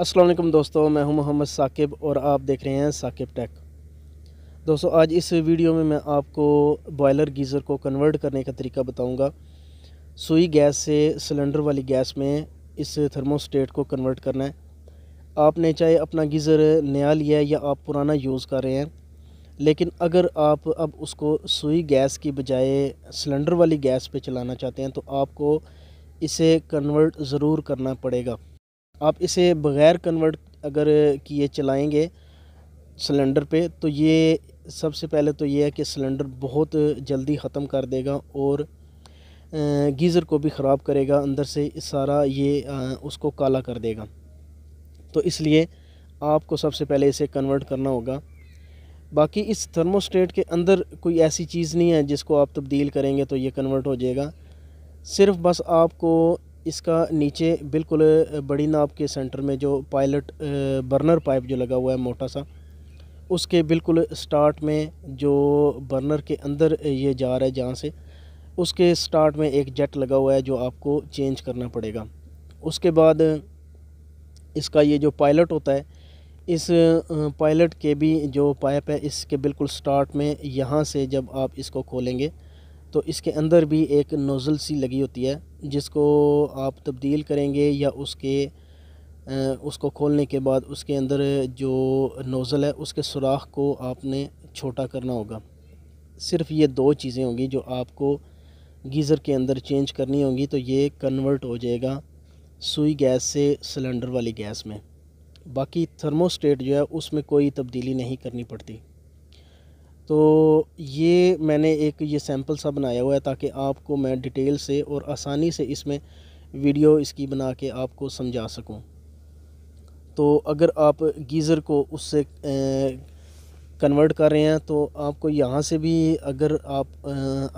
असलम दोस्तों मैं हूं मोहम्मद साकिब और आप देख रहे हैं साकिब टेक दोस्तों आज इस वीडियो में मैं आपको बॉयलर गीज़र को कन्वर्ट करने का तरीका बताऊंगा सुई गैस से सिलेंडर वाली गैस में इस थर्मोस्टेट को कन्वर्ट करना है आपने चाहे अपना गीज़र नया लिया है या आप पुराना यूज़ कर रहे हैं लेकिन अगर आप अब उसको सुई गैस की बजाय सिलेंडर वाली गैस पर चलाना चाहते हैं तो आपको इसे कन्वर्ट ज़रूर करना पड़ेगा आप इसे बग़ैर कन्वर्ट अगर किए चलाएंगे सिलेंडर पे तो ये सबसे पहले तो ये है कि सिलेंडर बहुत जल्दी ख़त्म कर देगा और गीज़र को भी ख़राब करेगा अंदर से सारा ये उसको काला कर देगा तो इसलिए आपको सबसे पहले इसे कन्वर्ट करना होगा बाकी इस थर्मोस्टेट के अंदर कोई ऐसी चीज़ नहीं है जिसको आप तब्दील करेंगे तो ये कन्वर्ट हो जाएगा सिर्फ बस आपको इसका नीचे बिल्कुल बड़ी नाप के सेंटर में जो पायलट बर्नर पाइप जो लगा हुआ है मोटा सा उसके बिल्कुल स्टार्ट में जो बर्नर के अंदर ये जा रहा है जहाँ से उसके स्टार्ट में एक जेट लगा हुआ है जो आपको चेंज करना पड़ेगा उसके बाद इसका ये जो पायलट होता है इस पायलट के भी जो पाइप है इसके बिल्कुल स्टार्ट में यहाँ से जब आप इसको खोलेंगे तो इसके अंदर भी एक नोज़ल सी लगी होती है जिसको आप तब्दील करेंगे या उसके उसको खोलने के बाद उसके अंदर जो नोज़ल है उसके सुराख को आपने छोटा करना होगा सिर्फ ये दो चीज़ें होंगी जो आपको गीज़र के अंदर चेंज करनी होंगी तो ये कन्वर्ट हो जाएगा सुई गैस से सिलेंडर वाली गैस में बाकी थर्मोस्टेट जो है उसमें कोई तब्दीली नहीं करनी पड़ती तो ये मैंने एक ये सैम्पल सा बनाया हुआ है ताकि आपको मैं डिटेल से और आसानी से इसमें वीडियो इसकी बना के आपको समझा सकूं तो अगर आप गीज़र को उससे कन्वर्ट कर रहे हैं तो आपको यहाँ से भी अगर आप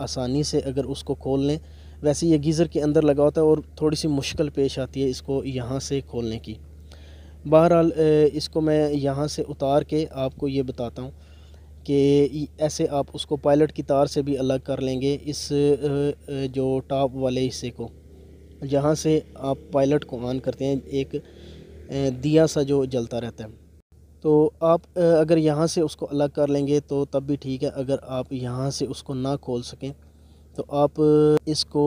आसानी से अगर उसको खोल लें वैसे ये गीज़र के अंदर लगा होता है और थोड़ी सी मुश्किल पेश आती है इसको यहाँ से खोलने की बहरहाल इसको मैं यहाँ से उतार के आपको ये बताता हूँ कि ऐसे आप उसको पायलट की तार से भी अलग कर लेंगे इस जो टॉप वाले हिस्से को जहाँ से आप पायलट को ऑन करते हैं एक दिया सा जो जलता रहता है तो आप अगर यहाँ से उसको अलग कर लेंगे तो तब भी ठीक है अगर आप यहाँ से उसको ना खोल सकें तो आप इसको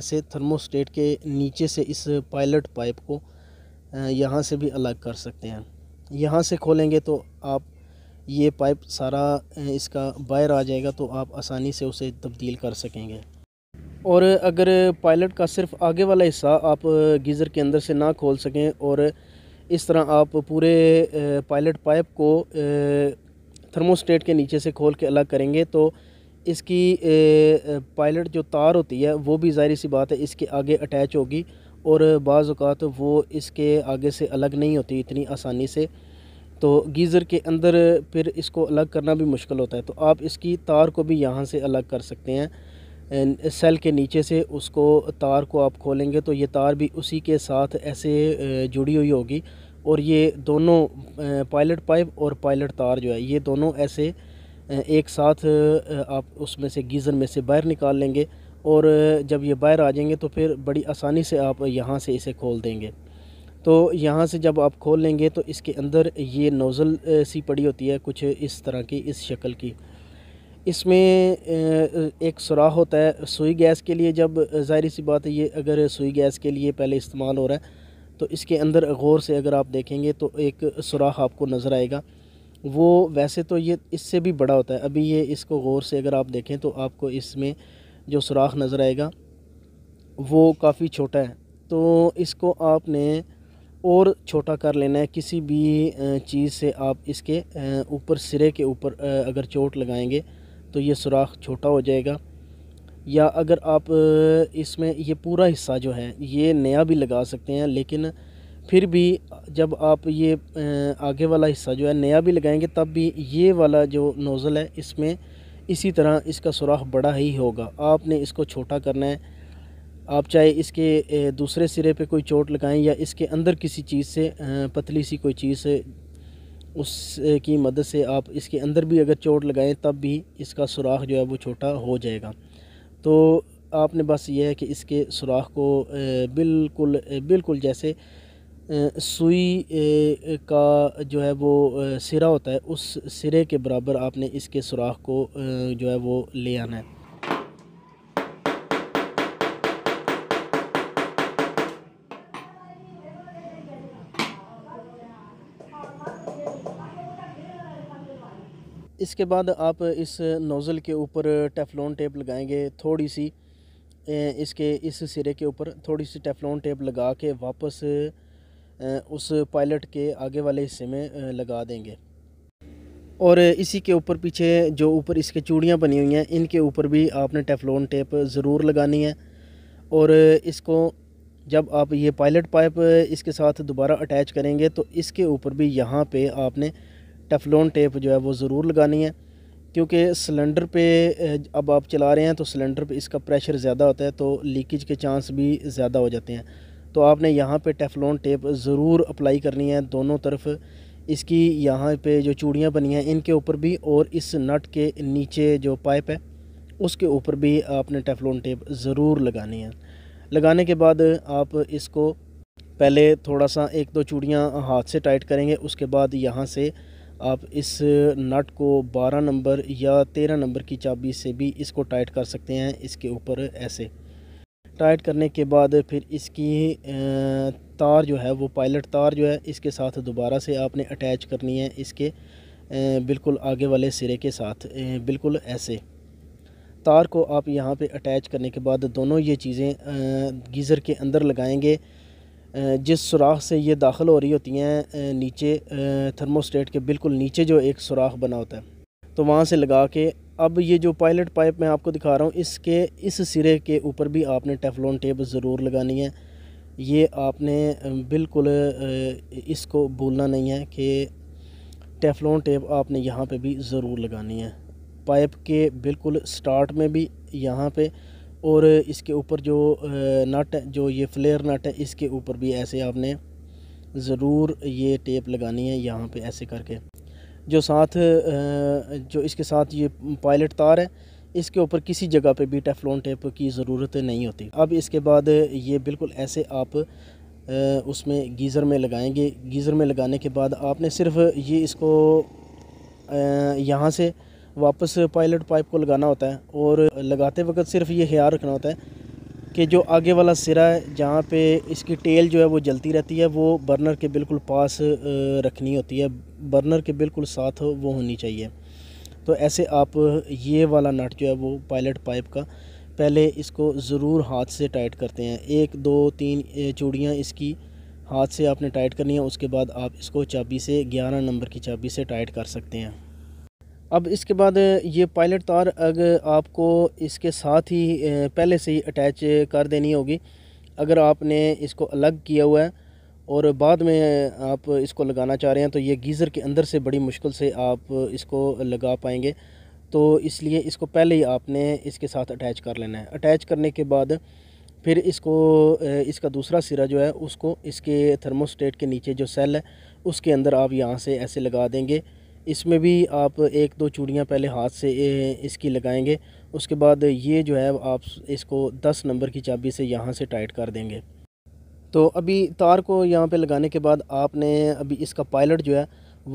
ऐसे थर्मोस्टेट के नीचे से इस पायलट पाइप को यहाँ से भी अलग कर सकते हैं यहाँ से खोलेंगे तो आप ये पाइप सारा इसका बाहर आ जाएगा तो आप आसानी से उसे तब्दील कर सकेंगे और अगर पायलट का सिर्फ आगे वाला हिस्सा आप गीज़र के अंदर से ना खोल सकें और इस तरह आप पूरे पायलट पाइप को थर्मोस्टेट के नीचे से खोल के अलग करेंगे तो इसकी पायलट जो तार होती है वो भी ज़ाहिर सी बात है इसके आगे अटैच होगी और बाज़ात वो इसके आगे से अलग नहीं होती इतनी आसानी से तो गीज़र के अंदर फिर इसको अलग करना भी मुश्किल होता है तो आप इसकी तार को भी यहाँ से अलग कर सकते हैं सेल के नीचे से उसको तार को आप खोलेंगे तो ये तार भी उसी के साथ ऐसे जुड़ी हुई होगी और ये दोनों पायलट पाइप और पायलट तार जो है ये दोनों ऐसे एक साथ आप उसमें से गीज़र में से बाहर निकाल लेंगे और जब ये बाहर आ जाएंगे तो फिर बड़ी आसानी से आप यहाँ से इसे खोल देंगे तो यहाँ से जब आप खोल लेंगे तो इसके अंदर ये नोज़ल सी पड़ी होती है कुछ इस तरह की इस शक्ल की इसमें एक सुराह होता है सुई गैस के लिए जब ज़ाहिर सी बात है ये अगर सुई गैस के लिए पहले इस्तेमाल हो रहा है तो इसके अंदर गौर से अगर आप देखेंगे तो एक सुराह आपको नज़र आएगा वो वैसे तो ये इससे भी बड़ा होता है अभी ये इसको गौर से अगर आप देखें तो आपको इसमें जो सुराख नज़र आएगा वो काफ़ी छोटा है तो इसको आपने और छोटा कर लेना है किसी भी चीज़ से आप इसके ऊपर सिरे के ऊपर अगर चोट लगाएंगे तो ये सुराख छोटा हो जाएगा या अगर आप इसमें ये पूरा हिस्सा जो है ये नया भी लगा सकते हैं लेकिन फिर भी जब आप ये आगे वाला हिस्सा जो है नया भी लगाएंगे तब भी ये वाला जो नोज़ल है इसमें इसी तरह इसका सुराख बड़ा ही होगा आपने इसको छोटा करना है आप चाहे इसके दूसरे सिरे पे कोई चोट लगाएं या इसके अंदर किसी चीज़ से पतली सी कोई चीज़ से उस की मदद से आप इसके अंदर भी अगर चोट लगाएं तब भी इसका सुराख जो है वो छोटा हो जाएगा तो आपने बस ये है कि इसके सुराख को बिल्कुल बिल्कुल जैसे सुई का जो है वो सिरा होता है उस सिरे के बराबर आपने इसके सुराख को जो है वो ले आना है इसके बाद आप इस नोज़ल के ऊपर टेफलॉन टेप लगाएंगे थोड़ी सी इसके इस सिरे के ऊपर थोड़ी सी टेफलॉन टेप लगा के वापस उस पायलट के आगे वाले हिस्से में लगा देंगे और इसी के ऊपर पीछे जो ऊपर इसके चूड़ियाँ बनी हुई हैं इनके ऊपर भी आपने टेफलॉन टेप ज़रूर लगानी है और इसको जब आप ये पायलट पाइप इसके साथ दोबारा अटैच करेंगे तो इसके ऊपर भी यहाँ पे आपने टेफलोन टेप जो है वो ज़रूर लगानी है क्योंकि सिलेंडर पे अब आप चला रहे हैं तो सिलेंडर पे इसका प्रेशर ज़्यादा होता है तो लीकेज के चांस भी ज़्यादा हो जाते हैं तो आपने यहाँ पे टेफलोन टेप ज़रूर अप्लाई करनी है दोनों तरफ इसकी यहाँ पे जो चूड़ियाँ बनी हैं इनके ऊपर भी और इस नट के नीचे जो पाइप है उसके ऊपर भी आपने टेफलोन टेप ज़रूर लगानी है लगाने के बाद आप इसको पहले थोड़ा सा एक दो चूड़ियाँ हाथ से टाइट करेंगे उसके बाद यहाँ से आप इस नट को 12 नंबर या 13 नंबर की चाबी से भी इसको टाइट कर सकते हैं इसके ऊपर ऐसे टाइट करने के बाद फिर इसकी तार जो है वो पायलट तार जो है इसके साथ दोबारा से आपने अटैच करनी है इसके बिल्कुल आगे वाले सिरे के साथ बिल्कुल ऐसे तार को आप यहाँ पे अटैच करने के बाद दोनों ये चीज़ें गीज़र के अंदर लगाएंगे जिस सुराख से ये दाखिल हो रही होती हैं नीचे थर्मोस्टेट के बिल्कुल नीचे जो एक सुराख बना होता है तो वहाँ से लगा के अब ये जो पायलट पाइप मैं आपको दिखा रहा हूँ इसके इस सिरे के ऊपर भी आपने टेफलोन टेप ज़रूर लगानी है ये आपने बिल्कुल इसको भूलना नहीं है कि टेफलोन टेप आपने यहाँ पे भी ज़रूर लगानी है पाइप के बिल्कुल स्टार्ट में भी यहाँ पे और इसके ऊपर जो नट जो ये फ्लेयर नट है इसके ऊपर भी ऐसे आपने ज़रूर ये टेप लगानी है यहाँ पे ऐसे करके जो साथ जो इसके साथ ये पायलट तार है इसके ऊपर किसी जगह पे भी टेफलॉन टेप की ज़रूरत नहीं होती अब इसके बाद ये बिल्कुल ऐसे आप उसमें गीज़र में लगाएंगे गीज़र में लगाने के बाद आपने सिर्फ ये इसको यहाँ से वापस पायलट पाइप को लगाना होता है और लगाते वक्त सिर्फ ये ख्याल रखना होता है कि जो आगे वाला सिरा है जहाँ पे इसकी टेल जो है वो जलती रहती है वो बर्नर के बिल्कुल पास रखनी होती है बर्नर के बिल्कुल साथ वो होनी चाहिए तो ऐसे आप ये वाला नट जो है वो पायलट पाइप का पहले इसको ज़रूर हाथ से टाइट करते हैं एक दो तीन चूड़ियाँ इसकी हाथ से आपने टाइट करनी है उसके बाद आप इसको चाबी से ग्यारह नंबर की चाबी से टाइट कर सकते हैं अब इसके बाद ये पायलट तार अगर आपको इसके साथ ही पहले से ही अटैच कर देनी होगी अगर आपने इसको अलग किया हुआ है और बाद में आप इसको लगाना चाह रहे हैं तो ये गीज़र के अंदर से बड़ी मुश्किल से आप इसको लगा पाएंगे तो इसलिए इसको पहले ही आपने इसके साथ अटैच कर लेना है अटैच करने के बाद फिर इसको इसका दूसरा सिरा जो है उसको इसके थर्मोस्टेट के नीचे जो सेल है उसके अंदर आप यहाँ से ऐसे लगा देंगे इसमें भी आप एक दो चूड़ियाँ पहले हाथ से इसकी लगाएंगे उसके बाद ये जो है आप इसको दस नंबर की चाबी से यहाँ से टाइट कर देंगे तो अभी तार को यहाँ पे लगाने के बाद आपने अभी इसका पायलट जो है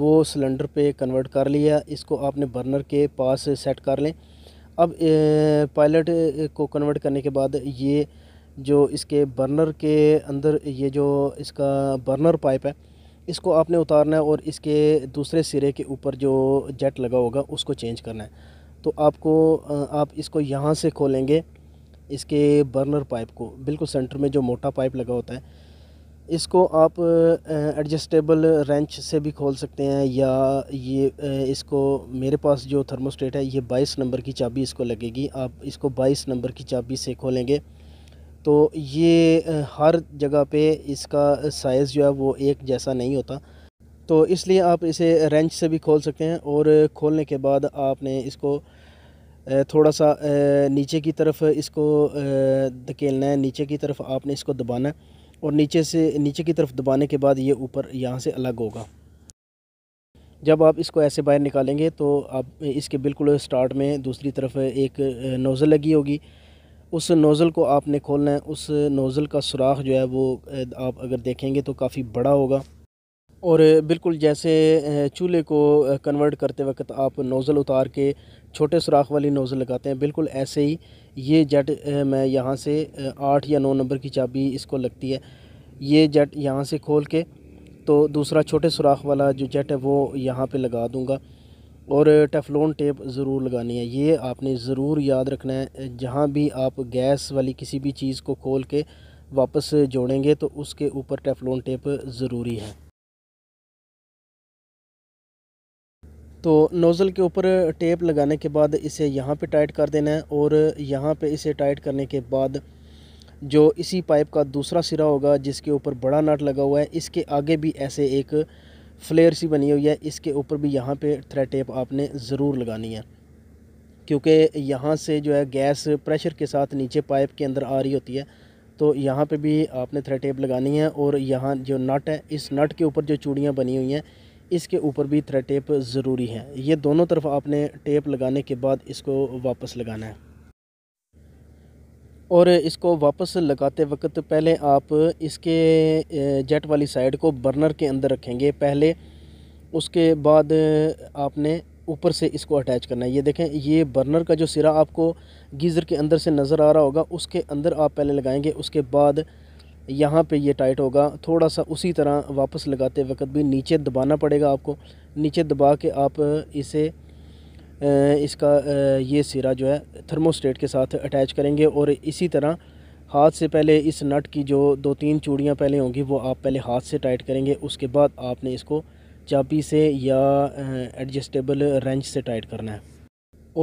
वो सिलेंडर पे कन्वर्ट कर लिया इसको आपने बर्नर के पास सेट कर लें अब पायलट को कन्वर्ट करने के बाद ये जो इसके बर्नर के अंदर ये जो इसका बर्नर पाइप है इसको आपने उतारना है और इसके दूसरे सिरे के ऊपर जो जेट लगा होगा उसको चेंज करना है तो आपको आप इसको यहाँ से खोलेंगे इसके बर्नर पाइप को बिल्कुल सेंटर में जो मोटा पाइप लगा होता है इसको आप एडजस्टेबल रेंच से भी खोल सकते हैं या ये इसको मेरे पास जो थर्मोस्टेट है ये 22 नंबर की चाबी इसको लगेगी आप इसको 22 नंबर की चाबी से खोलेंगे तो ये हर जगह पे इसका साइज़ जो है वो एक जैसा नहीं होता तो इसलिए आप इसे रेंच से भी खोल सकते हैं और खोलने के बाद आपने इसको थोड़ा सा नीचे की तरफ इसको धकेलना है नीचे की तरफ आपने इसको दबाना है और नीचे से नीचे की तरफ दबाने के बाद ये ऊपर यहाँ से अलग होगा जब आप इसको ऐसे बाहर निकालेंगे तो आप इसके बिल्कुल स्टार्ट में दूसरी तरफ एक नोज़ल लगी होगी उस नोज़ल को आपने खोलना है उस नोज़ल का सुराख जो है वो आप अगर देखेंगे तो काफ़ी बड़ा होगा और बिल्कुल जैसे चूल्हे को कन्वर्ट करते वक्त आप नोज़ल उतार के छोटे सुराख वाली नोज़ल लगाते हैं बिल्कुल ऐसे ही ये जेट मैं यहाँ से आठ या नौ नंबर की चाबी इसको लगती है ये जेट यहाँ से खोल के तो दूसरा छोटे सुराख वाला जो जेट है वो यहाँ पे लगा दूँगा और टेफलोन टेप ज़रूर लगानी है ये आपने ज़रूर याद रखना है जहाँ भी आप गैस वाली किसी भी चीज़ को खोल के वापस जोड़ेंगे तो उसके ऊपर टेफलोन टेप ज़रूरी है तो नोज़ल के ऊपर टेप लगाने के बाद इसे यहाँ पे टाइट कर देना है और यहाँ पे इसे टाइट करने के बाद जो इसी पाइप का दूसरा सिरा होगा जिसके ऊपर बड़ा नट लगा हुआ है इसके आगे भी ऐसे एक फ्लेयर सी बनी हुई है इसके ऊपर भी यहाँ पे थ्रेड टेप आपने ज़रूर लगानी है क्योंकि यहाँ से जो है गैस प्रेशर के साथ नीचे पाइप के अंदर आ रही होती है तो यहाँ पे भी आपने थ्रेड टेप लगानी है और यहाँ जो नट है इस नट के ऊपर जो चूड़ियाँ बनी हुई हैं इसके ऊपर भी थ्रेड टेप ज़रूरी है ये दोनों तरफ आपने टेप लगाने के बाद इसको वापस लगाना है और इसको वापस लगाते वक्त पहले आप इसके जेट वाली साइड को बर्नर के अंदर रखेंगे पहले उसके बाद आपने ऊपर से इसको अटैच करना है ये देखें ये बर्नर का जो सिरा आपको गीज़र के अंदर से नज़र आ रहा होगा उसके अंदर आप पहले लगाएंगे उसके बाद यहाँ पे ये टाइट होगा थोड़ा सा उसी तरह वापस लगाते वक्त भी नीचे दबाना पड़ेगा आपको नीचे दबा के आप इसे इसका ये सिरा जो है थर्मोस्टेट के साथ अटैच करेंगे और इसी तरह हाथ से पहले इस नट की जो दो तीन चूड़ियाँ पहले होंगी वो आप पहले हाथ से टाइट करेंगे उसके बाद आपने इसको चाबी से या एडजस्टेबल रेंच से टाइट करना है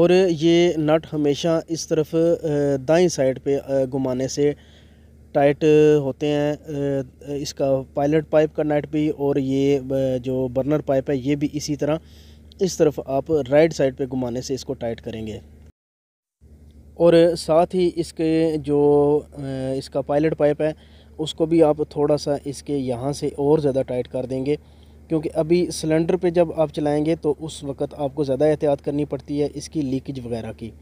और ये नट हमेशा इस तरफ दाई साइड पे घुमाने से टाइट होते हैं इसका पायलट पाइप का नट भी और ये जो बर्नर पाइप है ये भी इसी तरह इस तरफ आप राइट साइड पे घुमाने से इसको टाइट करेंगे और साथ ही इसके जो इसका पायलट पाइप है उसको भी आप थोड़ा सा इसके यहाँ से और ज़्यादा टाइट कर देंगे क्योंकि अभी सिलेंडर पे जब आप चलाएंगे तो उस वक्त आपको ज़्यादा एहतियात करनी पड़ती है इसकी लीकेज वगैरह की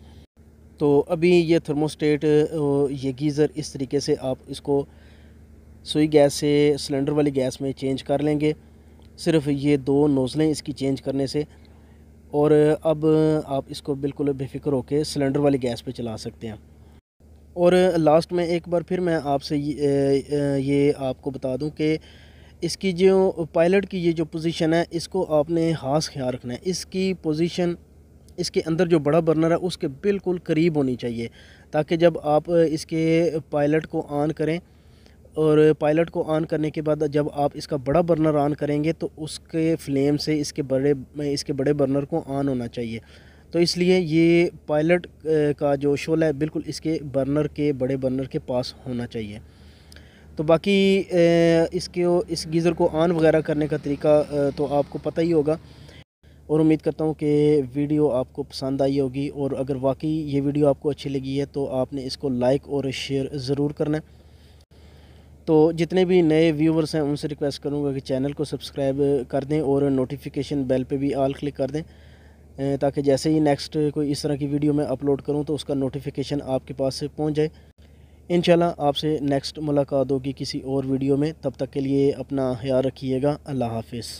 तो अभी ये थर्मोस्टेट ये गीज़र इस तरीके से आप इसको सुई गैस से सिलेंडर वाली गैस में चेंज कर लेंगे सिर्फ ये दो नोज़लें इसकी चेंज करने से और अब आप इसको बिल्कुल बेफिक्र होकर सिलेंडर वाली गैस पे चला सकते हैं और लास्ट में एक बार फिर मैं आपसे ये, ये आपको बता दूं कि इसकी जो पायलट की ये जो पोजीशन है इसको आपने हाथ ख्याल रखना है इसकी पोजीशन इसके अंदर जो बड़ा बर्नर है उसके बिल्कुल करीब होनी चाहिए ताकि जब आप इसके पायलट को ऑन करें और पायलट को ऑन करने के बाद जब आप इसका बड़ा बर्नर ऑन करेंगे तो उसके फ्लेम से इसके बड़े इसके बड़े बर्नर को ऑन होना चाहिए तो इसलिए ये पायलट का जो शोला है बिल्कुल इसके बर्नर के बड़े बर्नर के पास होना चाहिए तो बाकी इसके इस गीज़र को ऑन वगैरह करने का तरीका तो आपको पता ही होगा और उम्मीद करता हूँ कि वीडियो आपको पसंद आई होगी और अगर वाकई ये वीडियो आपको अच्छी लगी है तो आपने इसको लाइक और शेयर ज़रूर करना है तो जितने भी नए व्यूवर्स हैं उनसे रिक्वेस्ट करूँगा कि चैनल को सब्सक्राइब कर दें और नोटिफिकेशन बेल पर भी ऑल क्लिक कर दें ताकि जैसे ही नेक्स्ट कोई इस तरह की वीडियो मैं अपलोड करूँ तो उसका नोटिफिकेशन आपके पास से पहुँच जाए इन आपसे नेक्स्ट मुलाकात होगी किसी और वीडियो में तब तक के लिए अपना ख्याल रखिएगा अल्लाह हाफिज़